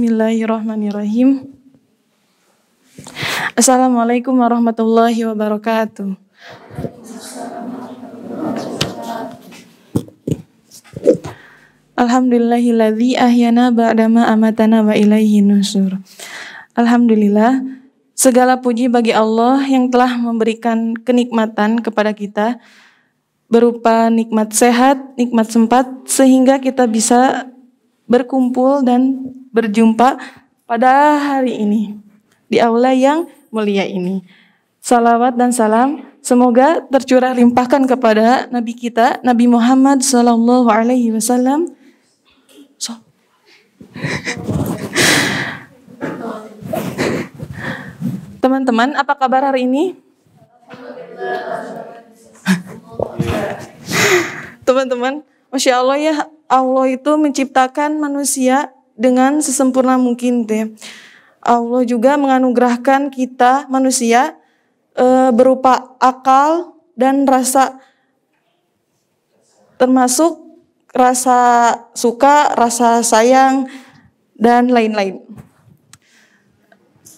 Bismillahirrahmanirrahim. Assalamualaikum warahmatullahi wabarakatuh. Alhamdulillahilladzi ahyana ba'dama amatana wa ilaihi nusur. Alhamdulillah, segala puji bagi Allah yang telah memberikan kenikmatan kepada kita berupa nikmat sehat, nikmat sempat sehingga kita bisa berkumpul dan berjumpa pada hari ini di aula yang mulia ini. Salawat dan salam semoga tercurah limpahkan kepada Nabi kita Nabi Muhammad Sallallahu Alaihi Wasallam. Teman-teman, apa kabar hari ini? Teman-teman, Masya Allah ya, Allah itu menciptakan manusia dengan sesempurna mungkin deh. Allah juga menganugerahkan kita manusia e, berupa akal dan rasa termasuk rasa suka, rasa sayang dan lain-lain.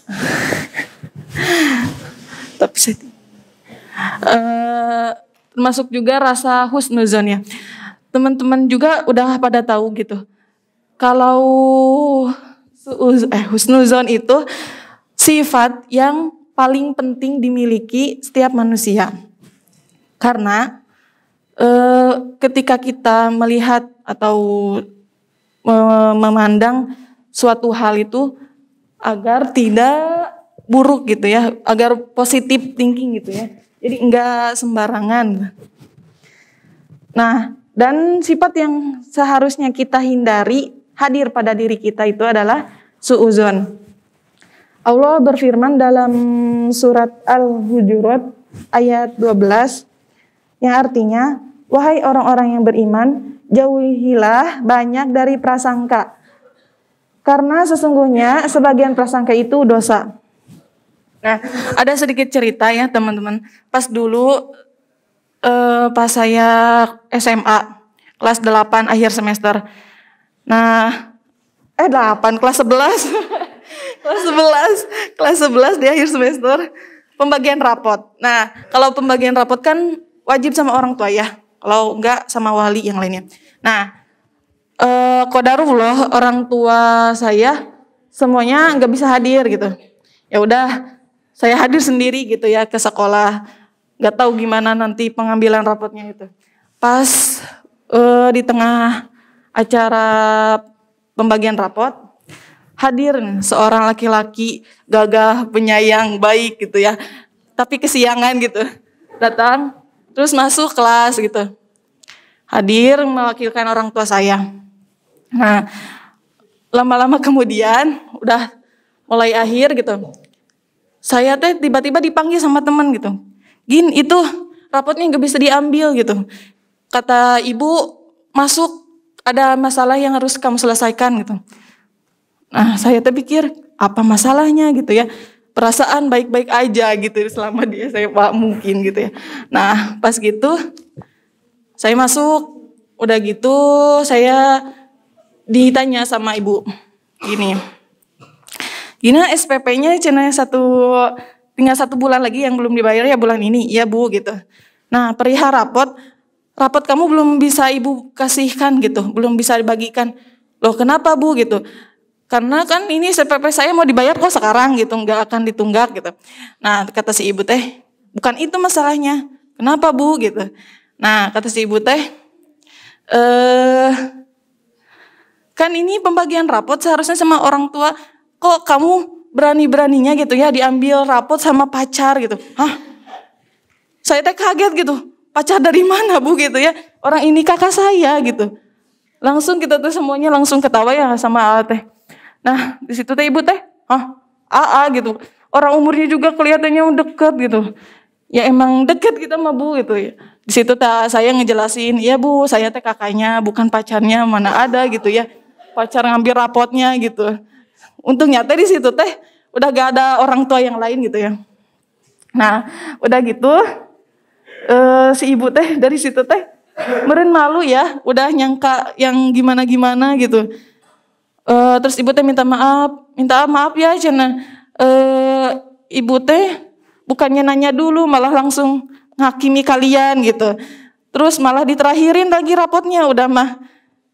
Tapi saya eh, termasuk juga rasa husnuzon ya. Teman-teman juga udah pada tahu gitu kalau eh, husnuzon itu sifat yang paling penting dimiliki setiap manusia. Karena eh, ketika kita melihat atau eh, memandang suatu hal itu agar tidak buruk gitu ya, agar positif thinking gitu ya. Jadi enggak sembarangan. Nah, dan sifat yang seharusnya kita hindari hadir pada diri kita itu adalah suuzon. Allah berfirman dalam surat Al-Hujurat ayat 12 yang artinya wahai orang-orang yang beriman jauhilah banyak dari prasangka karena sesungguhnya sebagian prasangka itu dosa. Nah, ada sedikit cerita ya teman-teman. Pas dulu eh, pas saya SMA kelas 8 akhir semester Nah, eh delapan kelas sebelas, kelas sebelas, kelas sebelas di akhir semester pembagian rapot. Nah, kalau pembagian rapot kan wajib sama orang tua ya. Kalau enggak sama wali yang lainnya. Nah, eh kodarullah orang tua saya semuanya enggak bisa hadir gitu. Ya udah, saya hadir sendiri gitu ya ke sekolah. Enggak tahu gimana nanti pengambilan rapotnya itu. Pas eh di tengah acara pembagian rapot hadir seorang laki-laki gagah, penyayang, baik gitu ya. Tapi kesiangan gitu. Datang terus masuk kelas gitu. Hadir mewakilkan orang tua saya. Nah, lama-lama kemudian udah mulai akhir gitu. Saya teh tiba-tiba dipanggil sama teman gitu. Gin itu rapotnya nggak bisa diambil gitu. Kata ibu masuk ada masalah yang harus kamu selesaikan gitu. Nah, saya terpikir apa masalahnya gitu ya. Perasaan baik-baik aja gitu selama dia saya pak mungkin gitu ya. Nah, pas gitu saya masuk udah gitu saya ditanya sama ibu gini. Gini SPP-nya channel satu tinggal satu bulan lagi yang belum dibayar ya bulan ini. Iya Bu gitu. Nah, perihal rapot rapat kamu belum bisa ibu kasihkan gitu, belum bisa dibagikan. Loh kenapa bu gitu? Karena kan ini SPP saya mau dibayar kok sekarang gitu, nggak akan ditunggak gitu. Nah kata si ibu teh, bukan itu masalahnya. Kenapa bu gitu? Nah kata si ibu teh, eh kan ini pembagian rapot seharusnya sama orang tua. Kok kamu berani-beraninya gitu ya diambil rapot sama pacar gitu? Hah? Saya teh kaget gitu pacar dari mana bu gitu ya orang ini kakak saya gitu langsung kita tuh semuanya langsung ketawa ya sama Ala teh nah di situ teh ibu teh ah AA gitu orang umurnya juga kelihatannya deket gitu ya emang deket kita sama bu gitu ya di situ teh saya ngejelasin ya bu saya teh kakaknya bukan pacarnya mana ada gitu ya pacar ngambil rapotnya gitu untungnya teh di situ teh udah gak ada orang tua yang lain gitu ya nah udah gitu uh, si ibu teh dari situ teh meren malu ya udah nyangka yang gimana gimana gitu uh, terus ibu teh minta maaf minta maaf ya cina uh, eh, ibu teh bukannya nanya dulu malah langsung hakimi kalian gitu terus malah diterahirin lagi rapotnya udah mah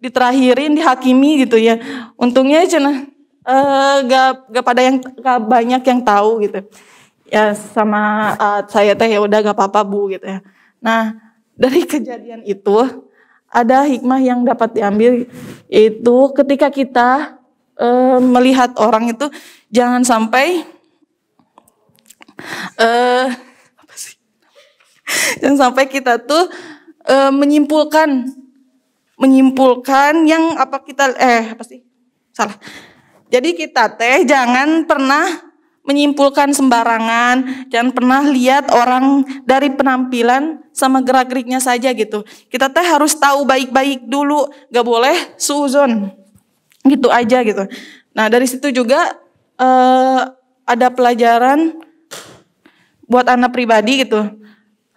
diterahirin dihakimi gitu ya untungnya cina uh, gak, gak pada yang gak banyak yang tahu gitu ya sama uh, saya teh ya udah gak apa-apa bu gitu ya. Nah dari kejadian itu ada hikmah yang dapat diambil itu ketika kita uh, melihat orang itu jangan sampai uh, apa sih? jangan sampai kita tuh uh, menyimpulkan menyimpulkan yang apa kita eh apa sih salah. Jadi kita teh jangan pernah menyimpulkan sembarangan, jangan pernah lihat orang dari penampilan sama gerak-geriknya saja gitu. Kita teh harus tahu baik-baik dulu, gak boleh suzon gitu aja gitu. Nah dari situ juga uh, ada pelajaran buat anak pribadi gitu.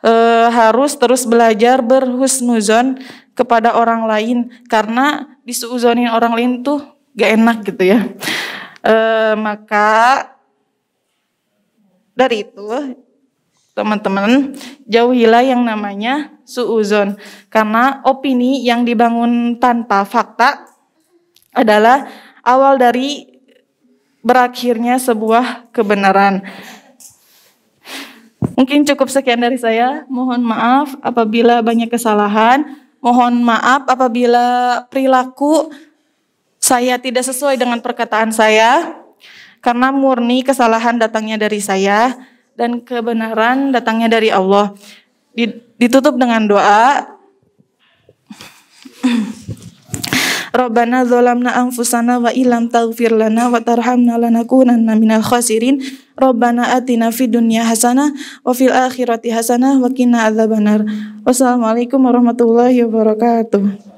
Uh, harus terus belajar berhusnuzon kepada orang lain karena disuzonin orang lain tuh gak enak gitu ya. Uh, maka dari itu, teman-teman, jauhilah yang namanya suuzon. Karena opini yang dibangun tanpa fakta adalah awal dari berakhirnya sebuah kebenaran. Mungkin cukup sekian dari saya. Mohon maaf apabila banyak kesalahan. Mohon maaf apabila perilaku saya tidak sesuai dengan perkataan saya karena murni kesalahan datangnya dari saya dan kebenaran datangnya dari Allah. Ditutup dengan doa. Rabbana zolamna anfusana wa ilam taghfir lana wa tarhamna lanakunanna minal khasirin. Rabbana atina fi dunya hasana wa fil akhirati hasana wa kina azabanar. Wassalamualaikum warahmatullahi wabarakatuh.